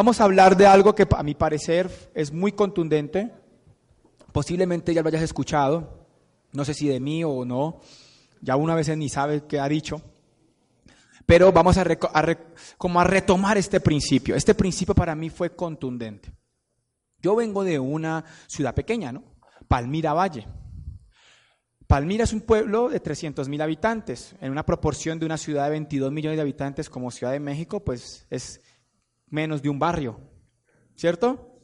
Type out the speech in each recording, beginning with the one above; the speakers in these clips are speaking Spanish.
Vamos a hablar de algo que a mi parecer es muy contundente. Posiblemente ya lo hayas escuchado, no sé si de mí o no, ya una vez ni sabe qué ha dicho. Pero vamos a, como a retomar este principio. Este principio para mí fue contundente. Yo vengo de una ciudad pequeña, ¿no? Palmira Valle. Palmira es un pueblo de 300 mil habitantes. En una proporción de una ciudad de 22 millones de habitantes como Ciudad de México, pues es menos de un barrio, ¿cierto?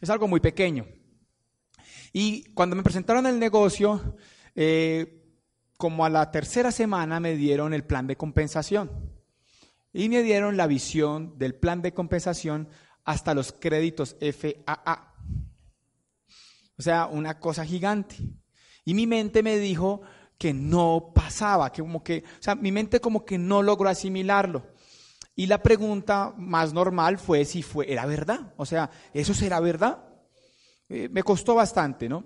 Es algo muy pequeño. Y cuando me presentaron el negocio, eh, como a la tercera semana me dieron el plan de compensación y me dieron la visión del plan de compensación hasta los créditos FAA. O sea, una cosa gigante. Y mi mente me dijo que no pasaba, que como que, o sea, mi mente como que no logró asimilarlo. Y la pregunta más normal fue si fue, era verdad. O sea, ¿eso será verdad? Eh, me costó bastante, ¿no?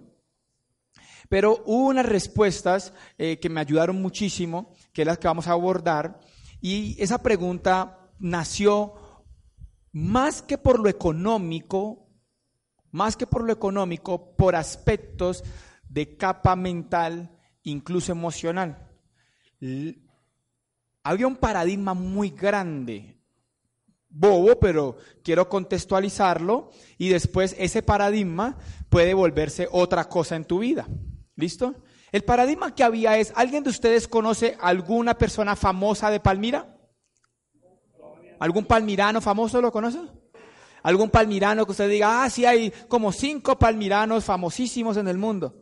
Pero hubo unas respuestas eh, que me ayudaron muchísimo, que es las que vamos a abordar. Y esa pregunta nació más que por lo económico, más que por lo económico, por aspectos de capa mental, incluso emocional. Había un paradigma muy grande, bobo, pero quiero contextualizarlo, y después ese paradigma puede volverse otra cosa en tu vida. ¿Listo? El paradigma que había es, ¿alguien de ustedes conoce alguna persona famosa de Palmira? ¿Algún palmirano famoso lo conoce? ¿Algún palmirano que usted diga, ah, sí hay como cinco palmiranos famosísimos en el mundo?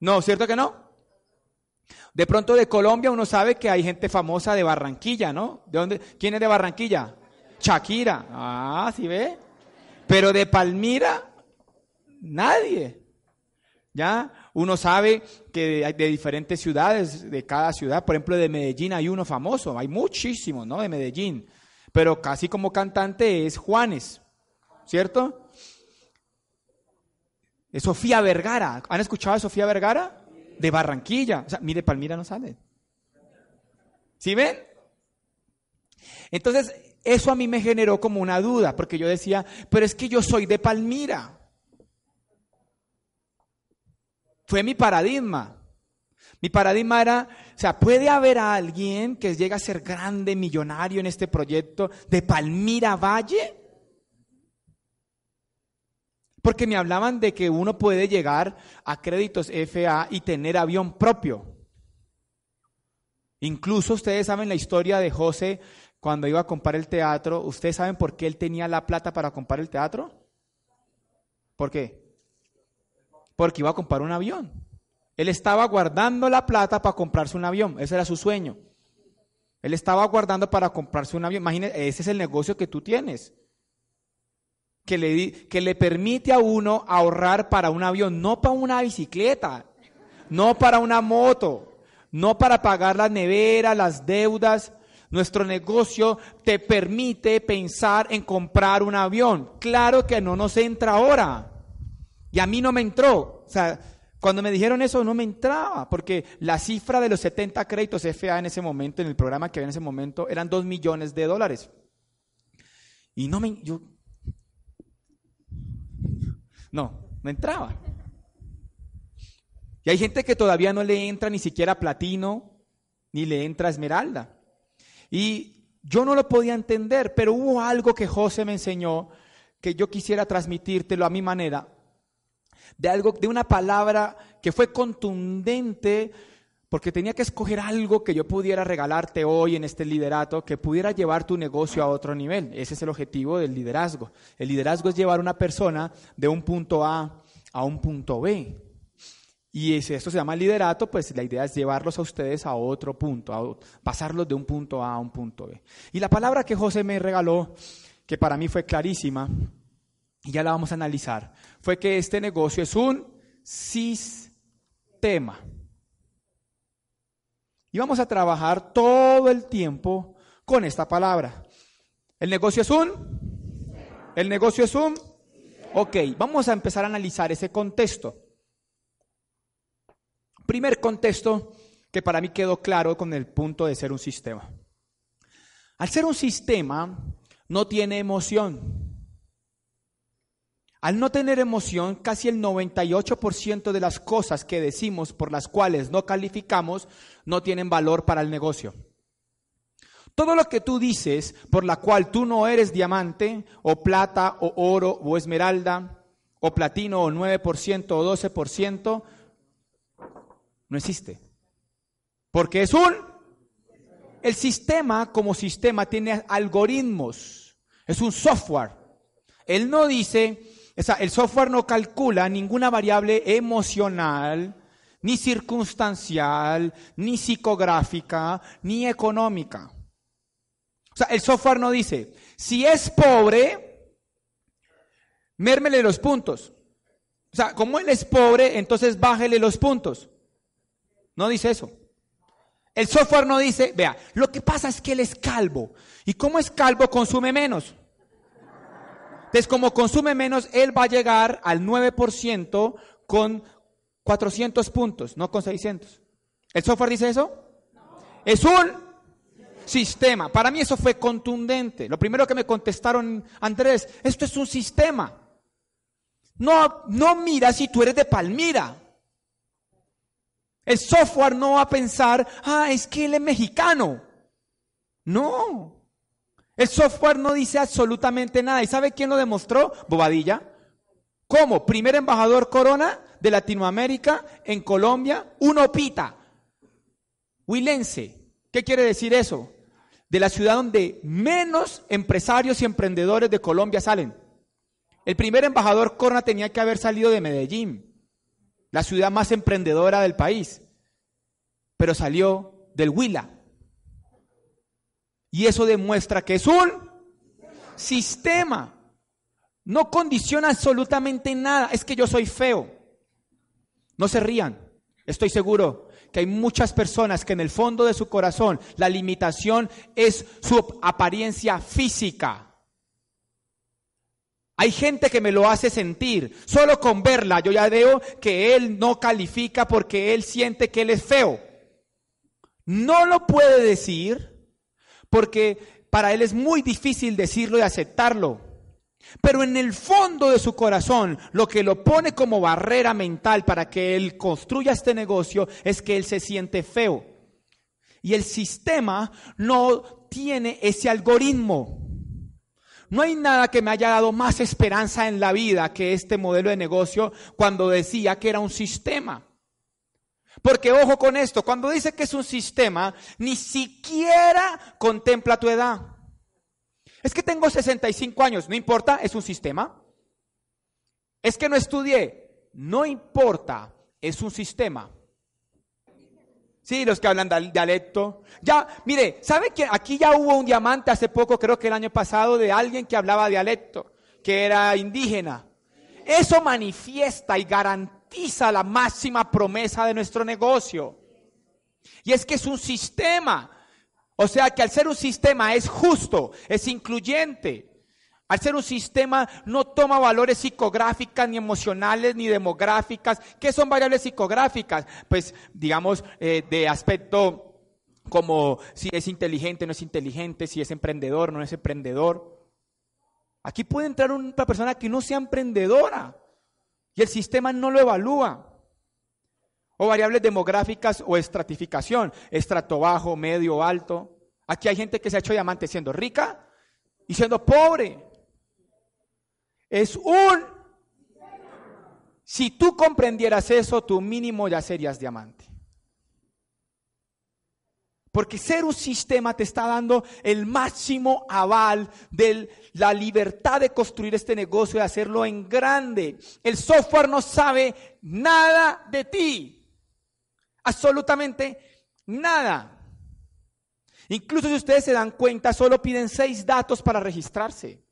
No, ¿cierto que no? De pronto de Colombia uno sabe que hay gente famosa de Barranquilla, ¿no? ¿De dónde? ¿Quién es de Barranquilla? Shakira. Ah, ¿sí ve? Pero de Palmira, nadie. ¿Ya? Uno sabe que hay de diferentes ciudades, de cada ciudad, por ejemplo, de Medellín hay uno famoso, hay muchísimos, ¿no? De Medellín. Pero casi como cantante es Juanes, ¿cierto? Es Sofía Vergara. ¿Han escuchado a Sofía Vergara? de Barranquilla. O sea, mire, Palmira no sale. ¿Sí ven? Entonces, eso a mí me generó como una duda, porque yo decía, pero es que yo soy de Palmira. Fue mi paradigma. Mi paradigma era, o sea, puede haber a alguien que llegue a ser grande, millonario en este proyecto de Palmira Valle. Porque me hablaban de que uno puede llegar a créditos FA y tener avión propio. Incluso ustedes saben la historia de José cuando iba a comprar el teatro. ¿Ustedes saben por qué él tenía la plata para comprar el teatro? ¿Por qué? Porque iba a comprar un avión. Él estaba guardando la plata para comprarse un avión. Ese era su sueño. Él estaba guardando para comprarse un avión. Imagínense, ese es el negocio que tú tienes que le, que le permite a uno ahorrar para un avión, no para una bicicleta, no para una moto, no para pagar las neveras, las deudas. Nuestro negocio te permite pensar en comprar un avión. Claro que no nos entra ahora. Y a mí no me entró. O sea, cuando me dijeron eso no me entraba, porque la cifra de los 70 créditos FA en ese momento, en el programa que había en ese momento, eran 2 millones de dólares. Y no me, no, no entraba. Y hay gente que todavía no le entra ni siquiera platino, ni le entra esmeralda. Y yo no lo podía entender, pero hubo algo que José me enseñó que yo quisiera transmitírtelo a mi manera, de algo de una palabra que fue contundente porque tenía que escoger algo que yo pudiera regalarte hoy en este liderato, que pudiera llevar tu negocio a otro nivel. Ese es el objetivo del liderazgo. El liderazgo es llevar a una persona de un punto A a un punto B. Y si esto se llama liderato, pues la idea es llevarlos a ustedes a otro punto, pasarlos de un punto A a un punto B. Y la palabra que José me regaló, que para mí fue clarísima, y ya la vamos a analizar, fue que este negocio es un sistema. Y vamos a trabajar todo el tiempo con esta palabra. El negocio es un. El negocio es un. Ok, vamos a empezar a analizar ese contexto. Primer contexto que para mí quedó claro con el punto de ser un sistema. Al ser un sistema, no tiene emoción. Al no tener emoción, casi el 98% de las cosas que decimos por las cuales no calificamos no tienen valor para el negocio. Todo lo que tú dices por la cual tú no eres diamante o plata o oro o esmeralda o platino o 9% o 12% no existe. Porque es un... El sistema como sistema tiene algoritmos, es un software. Él no dice, o sea, el software no calcula ninguna variable emocional, ni circunstancial, ni psicográfica, ni económica. O sea, el software no dice, si es pobre, mérmele los puntos. O sea, como él es pobre, entonces bájele los puntos. No dice eso. El software no dice, vea, lo que pasa es que él es calvo. Y como es calvo, consume menos. Entonces, como consume menos, él va a llegar al 9% con 400 puntos, no con 600. ¿El software dice eso? Es un sistema. Para mí eso fue contundente. Lo primero que me contestaron, Andrés, esto es un sistema. No, no mira si tú eres de Palmira. El software no va a pensar, ah, es que él es mexicano. No. El software no dice absolutamente nada. ¿Y sabe quién lo demostró? Bobadilla. ¿Cómo? Primer embajador Corona de Latinoamérica en Colombia, Uno pita Huilense. ¿Qué quiere decir eso? De la ciudad donde menos empresarios y emprendedores de Colombia salen. El primer embajador Corona tenía que haber salido de Medellín, la ciudad más emprendedora del país, pero salió del Huila, y eso demuestra que es un sistema. No condiciona absolutamente nada. Es que yo soy feo. No se rían. Estoy seguro que hay muchas personas que en el fondo de su corazón la limitación es su apariencia física. Hay gente que me lo hace sentir. Solo con verla yo ya veo que él no califica porque él siente que él es feo. No lo puede decir porque para él es muy difícil decirlo y aceptarlo. Pero en el fondo de su corazón, lo que lo pone como barrera mental para que él construya este negocio es que él se siente feo. Y el sistema no tiene ese algoritmo. No hay nada que me haya dado más esperanza en la vida que este modelo de negocio cuando decía que era un sistema. Porque ojo con esto, cuando dice que es un sistema, ni siquiera contempla tu edad. Es que tengo 65 años, no importa, es un sistema. Es que no estudié, no importa, es un sistema. Sí, los que hablan dialecto. Ya, mire, ¿sabe que aquí ya hubo un diamante hace poco, creo que el año pasado, de alguien que hablaba dialecto, que era indígena? Eso manifiesta y garantiza la máxima promesa de nuestro negocio. Y es que es un sistema. O sea que al ser un sistema es justo, es incluyente. Al ser un sistema no toma valores psicográficas, ni emocionales, ni demográficas. ¿Qué son variables psicográficas? Pues digamos eh, de aspecto como si es inteligente, no es inteligente, si es emprendedor, no es emprendedor. Aquí puede entrar una persona que no sea emprendedora, y el sistema no lo evalúa. O variables demográficas o estratificación, estrato bajo, medio, alto. Aquí hay gente que se ha hecho diamante siendo rica y siendo pobre. Es un... Si tú comprendieras eso, tu mínimo ya serías diamante. Porque ser un sistema te está dando el máximo aval de la libertad de construir este negocio y hacerlo en grande. El software no sabe nada de ti. Absolutamente nada. Incluso si ustedes se dan cuenta, solo piden seis datos para registrarse.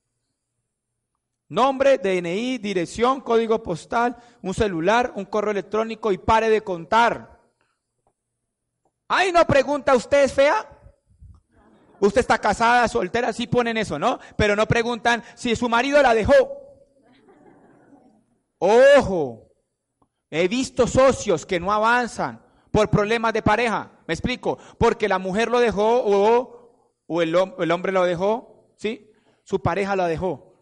Nombre, DNI, dirección, código postal, un celular, un correo electrónico y pare de contar. Ay, no pregunta, ¿usted es fea? Usted está casada, soltera, sí ponen eso, ¿no? Pero no preguntan si su marido la dejó. Ojo, he visto socios que no avanzan por problemas de pareja. Me explico, porque la mujer lo dejó o, el, hombre lo dejó, ¿sí? Su pareja la dejó.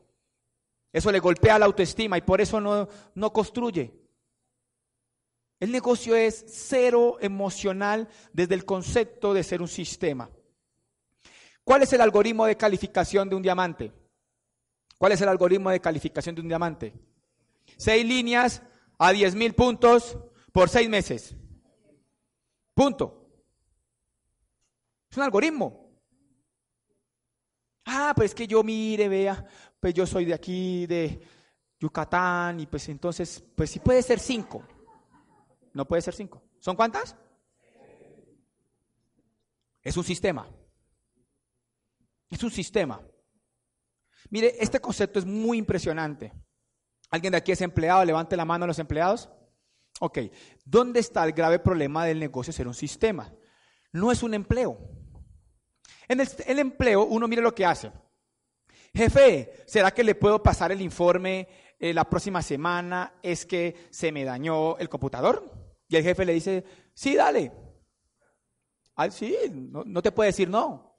Eso le golpea la autoestima y por eso no, no construye. El negocio es cero emocional desde el concepto de ser un sistema. ¿Cuál es el algoritmo de calificación de un diamante? ¿Cuál es el algoritmo de calificación de un diamante? Seis líneas a diez mil puntos por seis meses. Punto. Es un algoritmo. Ah, pues que yo mire, vea, pues yo soy de aquí, de Yucatán, y pues entonces, pues sí puede ser cinco. No puede ser cinco. ¿Son cuántas? Es un sistema. Es un sistema. Mire, este concepto es muy impresionante. ¿Alguien de aquí es empleado? Levante la mano a los empleados. Ok, ¿dónde está el grave problema del negocio ser un sistema? No es un empleo. En el, empleo uno mire lo que hace. Jefe, ¿será que le puedo pasar el informe eh, la próxima semana? Es que se me dañó el computador. Y el jefe le dice, sí, dale. Ah, sí, no, no te puede decir no.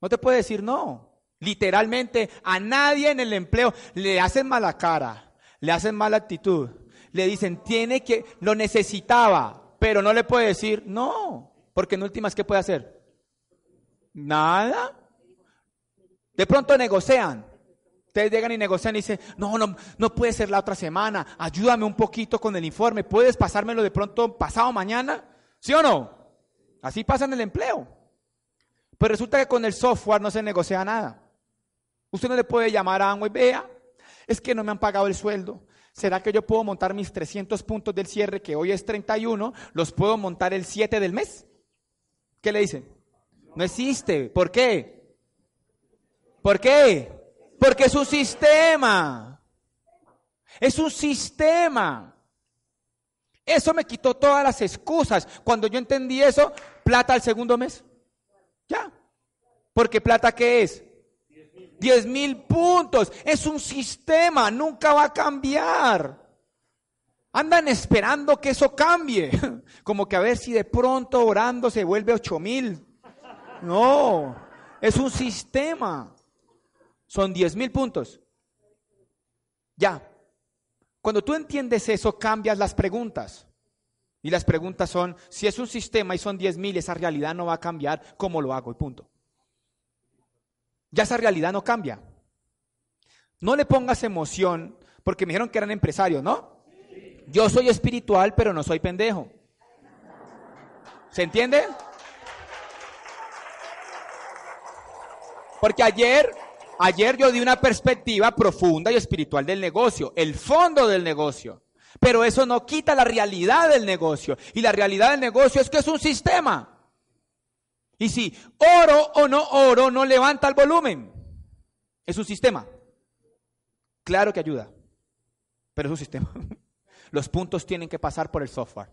No te puede decir no. Literalmente a nadie en el empleo le hacen mala cara, le hacen mala actitud. Le dicen, tiene que, lo necesitaba, pero no le puede decir no. Porque en últimas, ¿qué puede hacer? Nada. De pronto negocian, Ustedes llegan y negocian y dicen, no, no, no puede ser la otra semana, ayúdame un poquito con el informe, puedes pasármelo de pronto pasado mañana, ¿sí o no? Así pasa en el empleo. Pero pues resulta que con el software no se negocia nada. Usted no le puede llamar a y vea, es que no me han pagado el sueldo. ¿Será que yo puedo montar mis 300 puntos del cierre, que hoy es 31, los puedo montar el 7 del mes? ¿Qué le dicen? No existe. ¿Por qué? ¿Por qué? Porque es un sistema. Es un sistema. Eso me quitó todas las excusas. Cuando yo entendí eso, plata al segundo mes. Ya. Porque plata qué es? diez mil puntos. Es un sistema, nunca va a cambiar. Andan esperando que eso cambie. Como que a ver si de pronto orando se vuelve ocho mil. No, es un sistema son 10 mil puntos. Ya. Cuando tú entiendes eso, cambias las preguntas. Y las preguntas son, si es un sistema y son 10 mil, esa realidad no va a cambiar, ¿cómo lo hago? Y punto. Ya esa realidad no cambia. No le pongas emoción, porque me dijeron que eran empresarios, ¿no? Yo soy espiritual, pero no soy pendejo. ¿Se entiende? Porque ayer Ayer yo di una perspectiva profunda y espiritual del negocio, el fondo del negocio. Pero eso no quita la realidad del negocio. Y la realidad del negocio es que es un sistema. Y si oro o no oro, no levanta el volumen. Es un sistema. Claro que ayuda, pero es un sistema. Los puntos tienen que pasar por el software.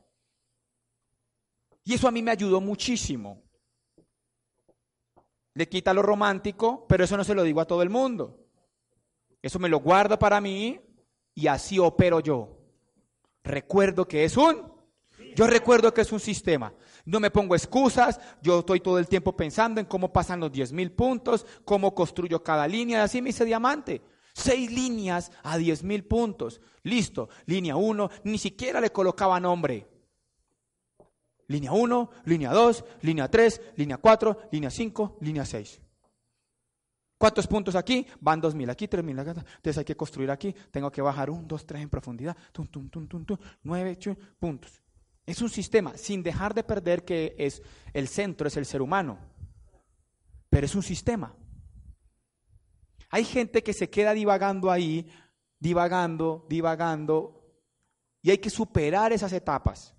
Y eso a mí me ayudó muchísimo le quita lo romántico, pero eso no se lo digo a todo el mundo. Eso me lo guardo para mí y así opero yo. Recuerdo que es un, yo recuerdo que es un sistema. No me pongo excusas, yo estoy todo el tiempo pensando en cómo pasan los 10 mil puntos, cómo construyo cada línea, así me hice diamante. Seis líneas a 10 mil puntos. Listo, línea 1, ni siquiera le colocaba nombre. Línea 1, línea 2, línea 3, línea 4, línea 5, línea 6. ¿Cuántos puntos aquí? Van 2.000 aquí, 3.000 Entonces hay que construir aquí. Tengo que bajar 1, 2, 3 en profundidad. Tum, 9 puntos. Es un sistema sin dejar de perder que es el centro, es el ser humano. Pero es un sistema. Hay gente que se queda divagando ahí, divagando, divagando. Y hay que superar esas etapas.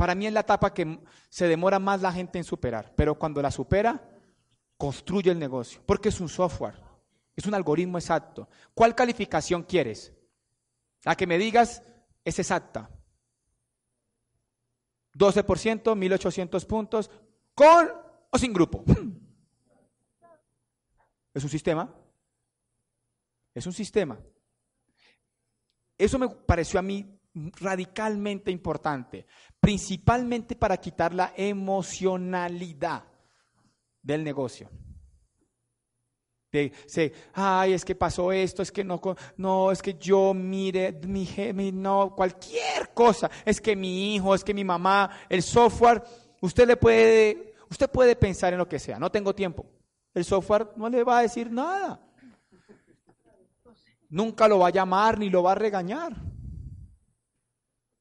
Para mí es la etapa que se demora más la gente en superar, pero cuando la supera, construye el negocio, porque es un software, es un algoritmo exacto. ¿Cuál calificación quieres? La que me digas es exacta. 12%, 1800 puntos, con o sin grupo. Es un sistema. Es un sistema. Eso me pareció a mí radicalmente importante, principalmente para quitar la emocionalidad del negocio. De, se, ay, es que pasó esto, es que no, no, es que yo mire, mi, no, cualquier cosa, es que mi hijo, es que mi mamá, el software, usted le puede, usted puede pensar en lo que sea, no tengo tiempo. El software no le va a decir nada. Nunca lo va a llamar ni lo va a regañar.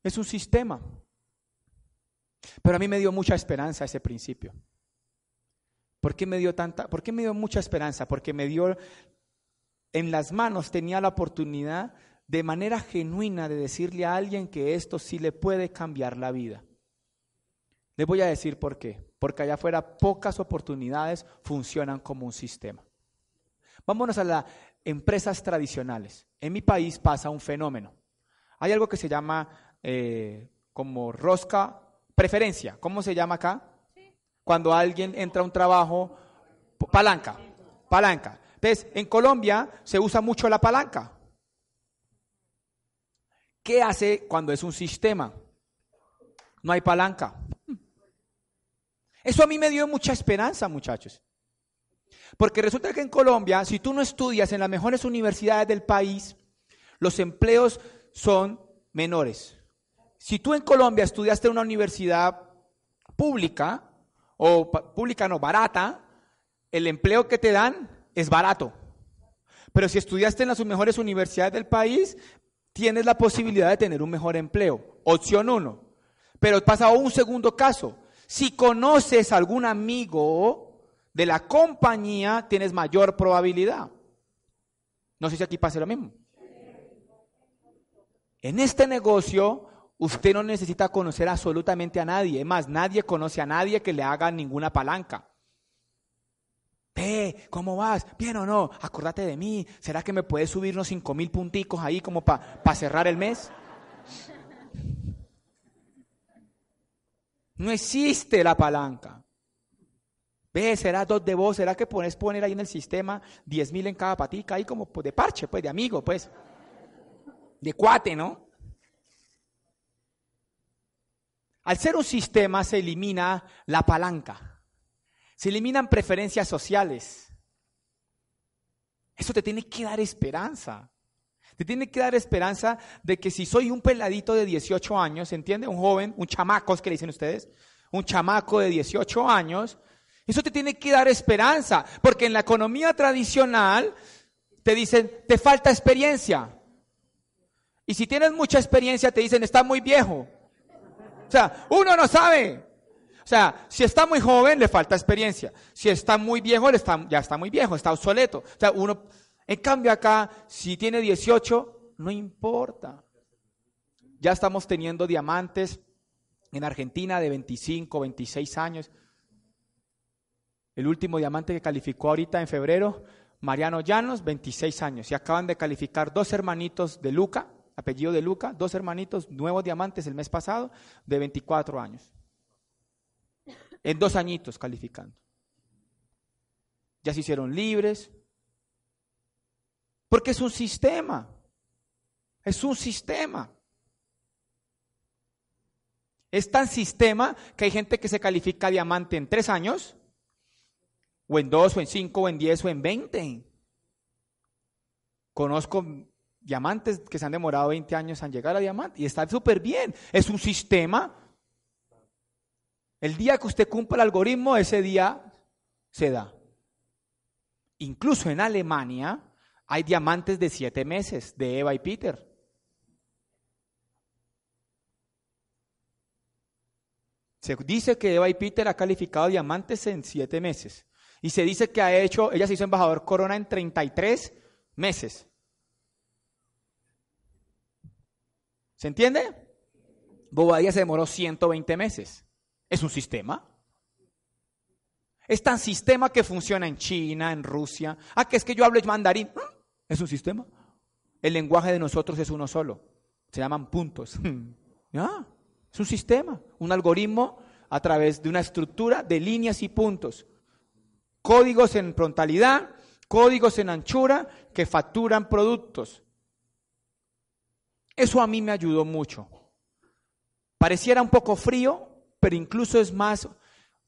Es un sistema. Pero a mí me dio mucha esperanza ese principio. ¿Por qué me dio tanta? ¿Por qué me dio mucha esperanza? Porque me dio en las manos tenía la oportunidad de manera genuina de decirle a alguien que esto sí le puede cambiar la vida. Les voy a decir por qué. Porque allá afuera pocas oportunidades funcionan como un sistema. Vámonos a las empresas tradicionales. En mi país pasa un fenómeno. Hay algo que se llama eh, como rosca Preferencia, ¿cómo se llama acá? Cuando alguien entra a un trabajo, palanca, palanca. Entonces, en Colombia se usa mucho la palanca. ¿Qué hace cuando es un sistema? No hay palanca. Eso a mí me dio mucha esperanza, muchachos. Porque resulta que en Colombia, si tú no estudias en las mejores universidades del país, los empleos son menores si tú en Colombia estudiaste en una universidad pública, o pública no, barata, el empleo que te dan es barato. Pero si estudiaste en las mejores universidades del país, tienes la posibilidad de tener un mejor empleo. Opción uno. Pero pasa un segundo caso. Si conoces a algún amigo de la compañía, tienes mayor probabilidad. No sé si aquí pasa lo mismo. En este negocio, Usted no necesita conocer absolutamente a nadie. Es más, nadie conoce a nadie que le haga ninguna palanca. Ve, ¿cómo vas? ¿Bien o no? Acordate de mí. ¿Será que me puedes subir unos cinco mil punticos ahí como para cerrar el mes? No existe la palanca. Ve, será dos de vos, será que pones poner ahí en el sistema diez mil en cada patica, ahí como pues, de parche, pues de amigo, pues. De cuate, ¿no? Al ser un sistema se elimina la palanca, se eliminan preferencias sociales. Eso te tiene que dar esperanza. Te tiene que dar esperanza de que si soy un peladito de 18 años, ¿entiende? Un joven, un chamaco, que le dicen ustedes? Un chamaco de 18 años, eso te tiene que dar esperanza, porque en la economía tradicional te dicen, te falta experiencia. Y si tienes mucha experiencia, te dicen, está muy viejo. O sea, uno no sabe. O sea, si está muy joven, le falta experiencia. Si está muy viejo, ya está muy viejo, está obsoleto. O sea, uno, en cambio acá, si tiene 18, no importa. Ya estamos teniendo diamantes en Argentina de 25, 26 años. El último diamante que calificó ahorita en febrero, Mariano Llanos, 26 años. Y acaban de calificar dos hermanitos de Luca, apellido de Luca, dos hermanitos, nuevos diamantes el mes pasado, de 24 años. En dos añitos calificando. Ya se hicieron libres. Porque es un sistema. Es un sistema. Es tan sistema que hay gente que se califica diamante en tres años, o en dos, o en cinco, o en diez, o en veinte. Conozco diamantes que se han demorado 20 años en llegar a diamante y está súper bien. Es un sistema. El día que usted cumpla el algoritmo, ese día se da. Incluso en Alemania hay diamantes de 7 meses de Eva y Peter. Se dice que Eva y Peter ha calificado diamantes en 7 meses. Y se dice que ha hecho, ella se hizo embajador corona en 33 meses. ¿Se entiende? Bobadilla se demoró 120 meses. ¿Es un sistema? Es tan sistema que funciona en China, en Rusia. Ah, que es que yo hablo mandarín. ¿Mm? Es un sistema. El lenguaje de nosotros es uno solo. Se llaman puntos. Es un sistema, un algoritmo a través de una estructura de líneas y puntos. Códigos en frontalidad, códigos en anchura que facturan productos. Eso a mí me ayudó mucho. Pareciera un poco frío, pero incluso es más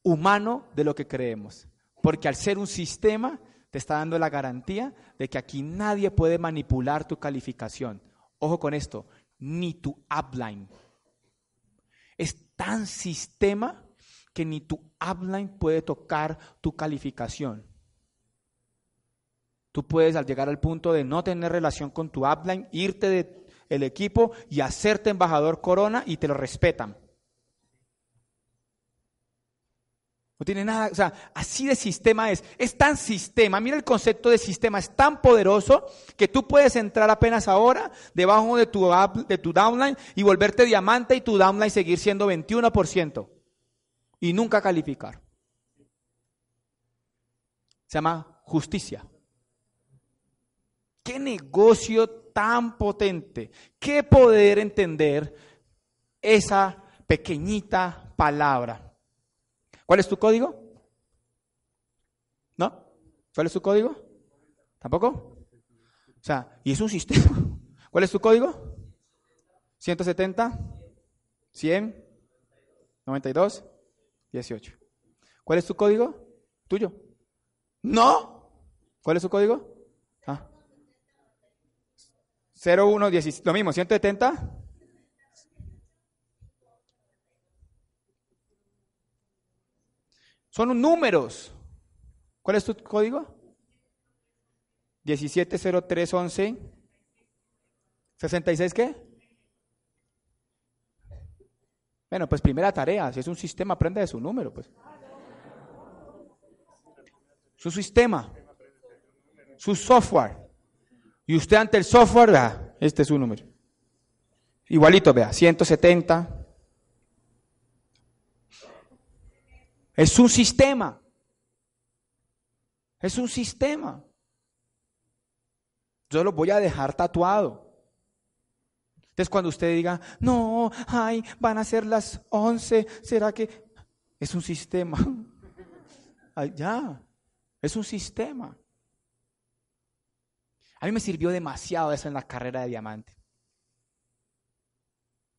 humano de lo que creemos. Porque al ser un sistema, te está dando la garantía de que aquí nadie puede manipular tu calificación. Ojo con esto, ni tu upline. Es tan sistema que ni tu upline puede tocar tu calificación. Tú puedes al llegar al punto de no tener relación con tu upline, irte de el equipo y hacerte embajador corona y te lo respetan. No tiene nada, o sea, así de sistema es. Es tan sistema, mira el concepto de sistema, es tan poderoso que tú puedes entrar apenas ahora debajo de tu, de tu downline y volverte diamante y tu downline seguir siendo 21% y nunca calificar. Se llama justicia. ¿Qué negocio tan potente. ¿Qué poder entender esa pequeñita palabra? ¿Cuál es tu código? ¿No? ¿Cuál es tu código? ¿Tampoco? O sea, y es un sistema. ¿Cuál es tu código? 170, 100, 92, 18. ¿Cuál es tu código? Tuyo. No. ¿Cuál es tu código? 1, lo mismo, 170. Son números. ¿Cuál es tu código? 170311. ¿66 qué? Bueno, pues primera tarea, si es un sistema, aprende de su número, pues. Su sistema, su software. Y usted ante el software, este es su número. Igualito, vea, 170. Es un sistema. Es un sistema. Yo lo voy a dejar tatuado. Entonces cuando usted diga, no, ay, van a ser las 11, ¿será que es un sistema? ya, es un sistema. A mí me sirvió demasiado eso en la carrera de diamante.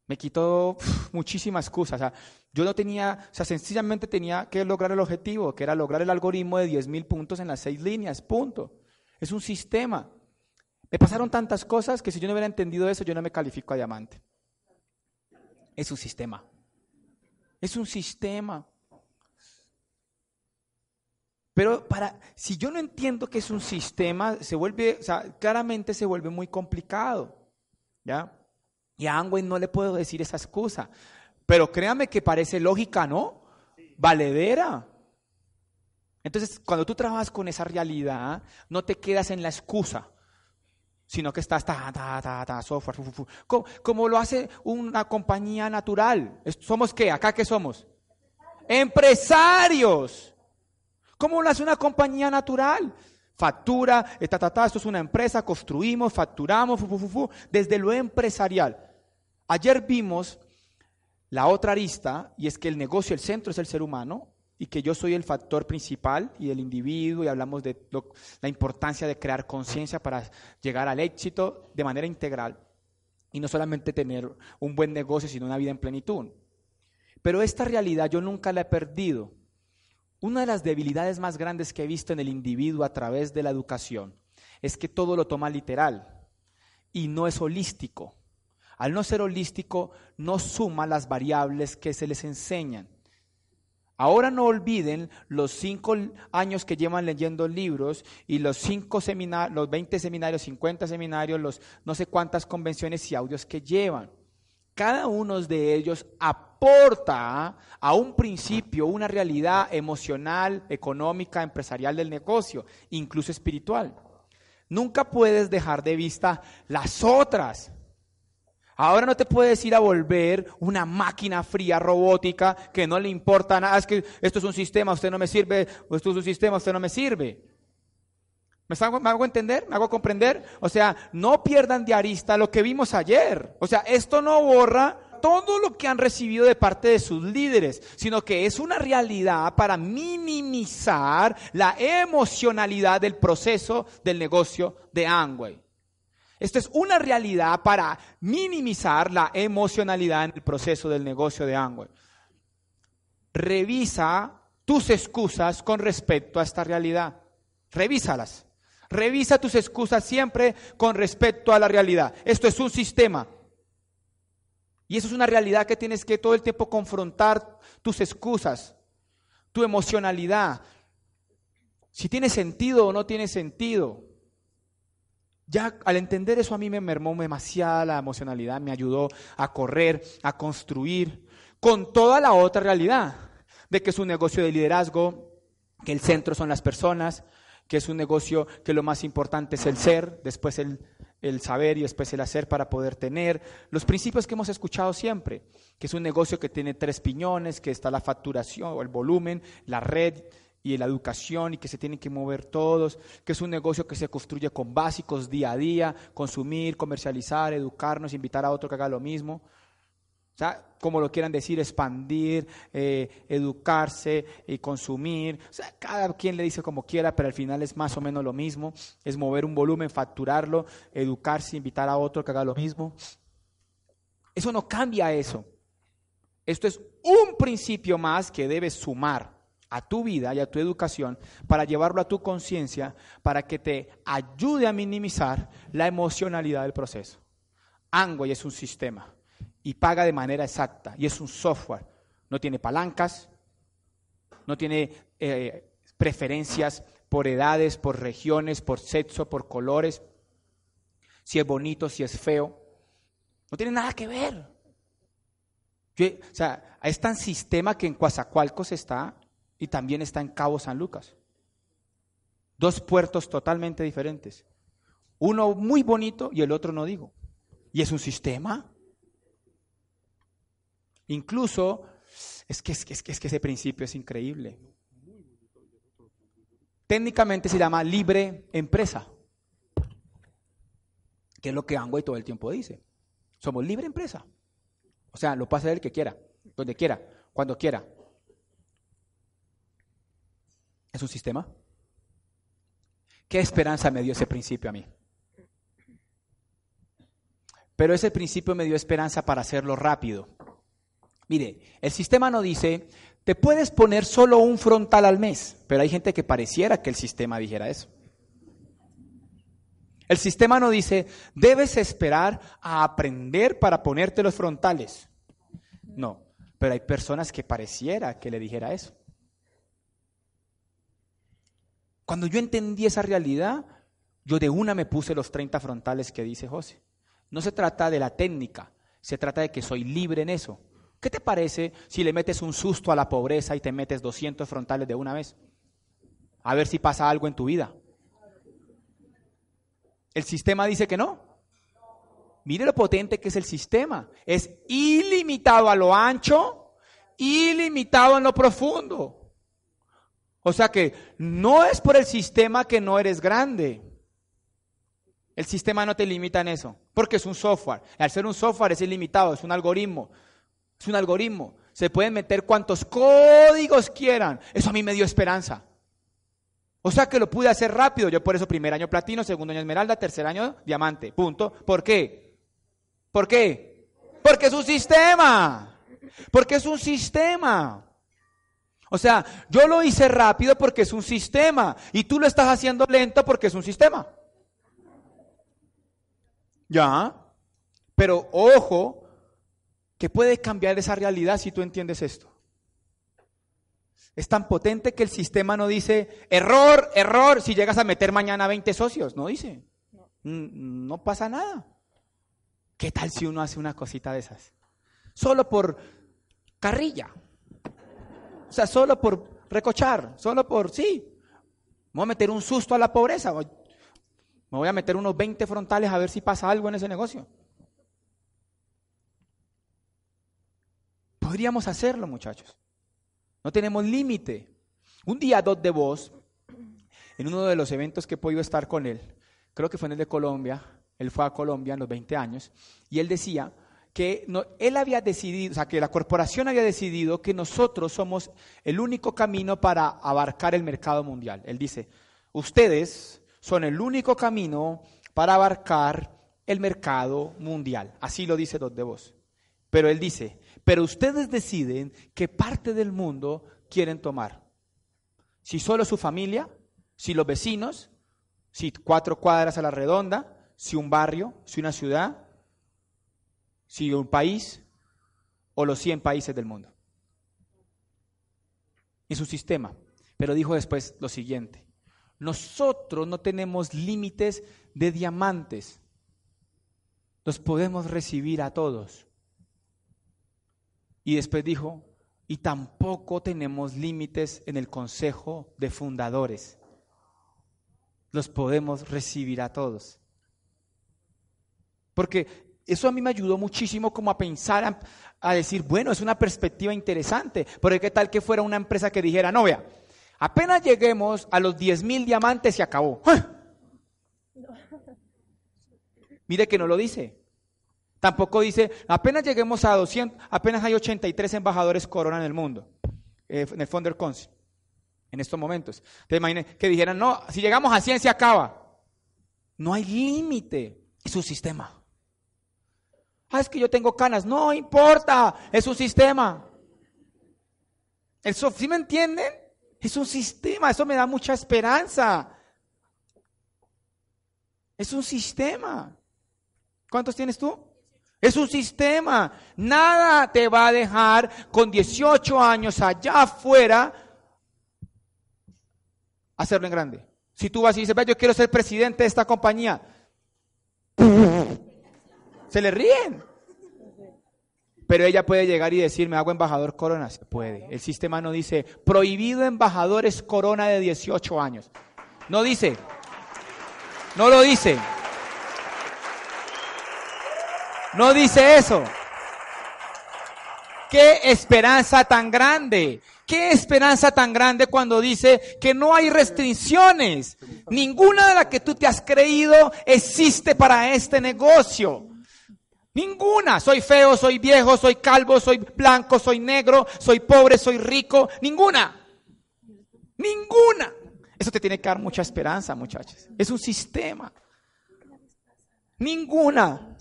Me quitó muchísimas excusas. yo no tenía, o sea, sencillamente tenía que lograr el objetivo, que era lograr el algoritmo de 10.000 puntos en las seis líneas, punto. Es un sistema. Me pasaron tantas cosas que si yo no hubiera entendido eso, yo no me califico a diamante. Es un sistema. Es un sistema. Pero para, si yo no entiendo que es un sistema, se vuelve, claramente se vuelve muy complicado. ¿Ya? Y a Angway no le puedo decir esa excusa. Pero créame que parece lógica, ¿no? Valedera. Entonces, cuando tú trabajas con esa realidad, no te quedas en la excusa, sino que estás ta, ta, ta, ta, software, como, como, lo hace una compañía natural. ¿Somos qué? ¿Acá qué somos? Empresarios. ¿Cómo lo hace una compañía natural? Factura, esto es una empresa, construimos, facturamos, fu, desde lo empresarial. Ayer vimos la otra arista, y es que el negocio, el centro es el ser humano, y que yo soy el factor principal y el individuo, y hablamos de la importancia de crear conciencia para llegar al éxito de manera integral, y no solamente tener un buen negocio, sino una vida en plenitud. Pero esta realidad yo nunca la he perdido. Una de las debilidades más grandes que he visto en el individuo a través de la educación es que todo lo toma literal y no es holístico. Al no ser holístico, no suma las variables que se les enseñan. Ahora no olviden los cinco años que llevan leyendo libros y los cinco seminarios, los 20 seminarios, 50 seminarios, los no sé cuántas convenciones y audios que llevan. Cada uno de ellos aporta a un principio, una realidad emocional, económica, empresarial del negocio, incluso espiritual. Nunca puedes dejar de vista las otras. Ahora no te puedes ir a volver una máquina fría, robótica, que no le importa nada. Ah, es que esto es un sistema, usted no me sirve. Esto es un sistema, usted no me sirve. ¿Me hago, entender? ¿Me hago comprender? O sea, no pierdan de arista lo que vimos ayer. O sea, esto no borra todo lo que han recibido de parte de sus líderes, sino que es una realidad para minimizar la emocionalidad del proceso del negocio de Angway. Esto es una realidad para minimizar la emocionalidad en el proceso del negocio de Angway. Revisa tus excusas con respecto a esta realidad. Revísalas. Revisa tus excusas siempre con respecto a la realidad. Esto es un sistema. Y eso es una realidad que tienes que todo el tiempo confrontar tus excusas, tu emocionalidad, si tiene sentido o no tiene sentido. Ya al entender eso a mí me mermó demasiada la emocionalidad, me ayudó a correr, a construir, con toda la otra realidad, de que es un negocio de liderazgo, que el centro son las personas, que es un negocio que lo más importante es el ser, después el, saber y después el hacer para poder tener. Los principios que hemos escuchado siempre, que es un negocio que tiene tres piñones, que está la facturación o el volumen, la red y la educación y que se tienen que mover todos, que es un negocio que se construye con básicos día a día, consumir, comercializar, educarnos, invitar a otro que haga lo mismo. O sea, como lo quieran decir, expandir, eh, educarse y consumir. O sea, cada quien le dice como quiera, pero al final es más o menos lo mismo. Es mover un volumen, facturarlo, educarse, invitar a otro que haga lo mismo. Eso no cambia eso. Esto es un principio más que debes sumar a tu vida y a tu educación para llevarlo a tu conciencia, para que te ayude a minimizar la emocionalidad del proceso. Angway es un sistema y paga de manera exacta. Y es un software. No tiene palancas, no tiene eh, preferencias por edades, por regiones, por sexo, por colores, si es bonito, si es feo. No tiene nada que ver. o sea, es tan sistema que en Coatzacoalcos está y también está en Cabo San Lucas. Dos puertos totalmente diferentes. Uno muy bonito y el otro no digo. Y es un sistema. Incluso, es que, es que, ese principio es increíble. Técnicamente se llama libre empresa, que es lo que y todo el tiempo dice. Somos libre empresa. O sea, lo puede hacer el que quiera, donde quiera, cuando quiera. Es un sistema. ¿Qué esperanza me dio ese principio a mí? Pero ese principio me dio esperanza para hacerlo rápido. Mire, el sistema no dice, te puedes poner solo un frontal al mes, pero hay gente que pareciera que el sistema dijera eso. El sistema no dice, debes esperar a aprender para ponerte los frontales. No, pero hay personas que pareciera que le dijera eso. Cuando yo entendí esa realidad, yo de una me puse los 30 frontales que dice José. No se trata de la técnica, se trata de que soy libre en eso. ¿Qué te parece si le metes un susto a la pobreza y te metes 200 frontales de una vez? A ver si pasa algo en tu vida. El sistema dice que no. Mire lo potente que es el sistema. Es ilimitado a lo ancho, ilimitado en lo profundo. O sea que no es por el sistema que no eres grande. El sistema no te limita en eso, porque es un software. Al ser un software es ilimitado, es un algoritmo. Es un algoritmo. Se pueden meter cuantos códigos quieran. Eso a mí me dio esperanza. O sea que lo pude hacer rápido. Yo por eso primer año platino, segundo año esmeralda, tercer año diamante. Punto. ¿Por qué? ¿Por qué? Porque es un sistema. Porque es un sistema. O sea, yo lo hice rápido porque es un sistema. Y tú lo estás haciendo lento porque es un sistema. Ya. Pero ojo, que puede cambiar esa realidad si tú entiendes esto. Es tan potente que el sistema no dice, error, error, si llegas a meter mañana 20 socios, no dice. No, pasa nada. ¿Qué tal si uno hace una cosita de esas? Solo por carrilla. O sea, solo por recochar, solo por, sí, voy a meter un susto a la pobreza. Me voy a meter unos 20 frontales a ver si pasa algo en ese negocio. Podríamos hacerlo, muchachos. No tenemos límite. Un día Dot de Voz, en uno de los eventos que he podido estar con él, creo que fue en el de Colombia, él fue a Colombia en los 20 años, y él decía que él había decidido, o sea, que la corporación había decidido que nosotros somos el único camino para abarcar el mercado mundial. Él dice, ustedes son el único camino para abarcar el mercado mundial. Así lo dice Dot de Vos. Pero él dice, pero ustedes deciden qué parte del mundo quieren tomar. Si solo su familia, si los vecinos, si cuatro cuadras a la redonda, si un barrio, si una ciudad, si un país o los 100 países del mundo. Es su sistema. Pero dijo después lo siguiente, nosotros no tenemos límites de diamantes, los podemos recibir a todos. Y después dijo, y tampoco tenemos límites en el Consejo de Fundadores. Los podemos recibir a todos. Porque eso a mí me ayudó muchísimo como a pensar, a, decir, bueno, es una perspectiva interesante, pero qué tal que fuera una empresa que dijera, no, vea, apenas lleguemos a los 10 mil diamantes y acabó. Mire que no lo dice. Tampoco dice, apenas lleguemos a 200, apenas hay 83 embajadores corona en el mundo, eh, en el Founder Council, en estos momentos. Te imaginas que dijeran, no, si llegamos a 100 se acaba. No hay límite, es un sistema. Ah, es que yo tengo canas, no importa, es un sistema. El ¿sí me entienden? Es un sistema, eso me da mucha esperanza. Es un sistema. ¿Cuántos tienes tú? Es un sistema. Nada te va a dejar con 18 años allá afuera hacerlo en grande. Si tú vas y dices, yo quiero ser presidente de esta compañía, se le ríen. Pero ella puede llegar y decir, me hago embajador corona. Se puede. El sistema no dice, prohibido embajadores corona de 18 años. No dice. No lo dice. No dice eso. Qué esperanza tan grande. Qué esperanza tan grande cuando dice que no hay restricciones. Ninguna de las que tú te has creído existe para este negocio. Ninguna. Soy feo, soy viejo, soy calvo, soy blanco, soy negro, soy pobre, soy rico. Ninguna. Ninguna. Eso te tiene que dar mucha esperanza, muchachos. Es un sistema. Ninguna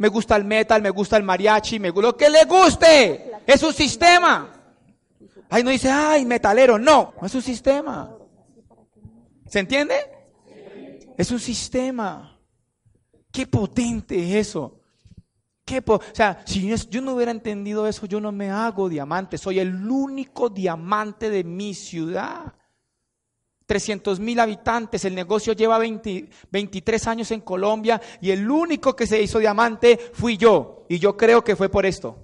me gusta el metal, me gusta el mariachi, me gusta lo que le guste. Es un sistema. Ahí no dice, ay, metalero, no, es un sistema. ¿Se entiende? Es un sistema. Qué potente eso. Qué o sea, si yo no hubiera entendido eso, yo no me hago diamante. Soy el único diamante de mi ciudad. 300 mil habitantes, el negocio lleva 23 años en Colombia y el único que se hizo diamante fui yo. Y yo creo que fue por esto,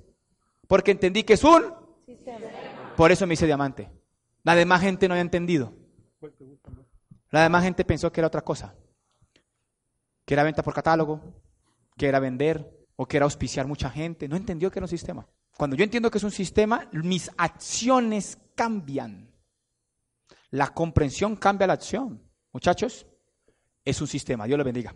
porque entendí que es un... Sistema. Por eso me hice diamante. La demás gente no había entendido. La demás gente pensó que era otra cosa. Que era venta por catálogo, que era vender o que era auspiciar mucha gente. No entendió que era un sistema. Cuando yo entiendo que es un sistema, mis acciones cambian. La comprensión cambia la acción. Muchachos, es un sistema. Dios le bendiga.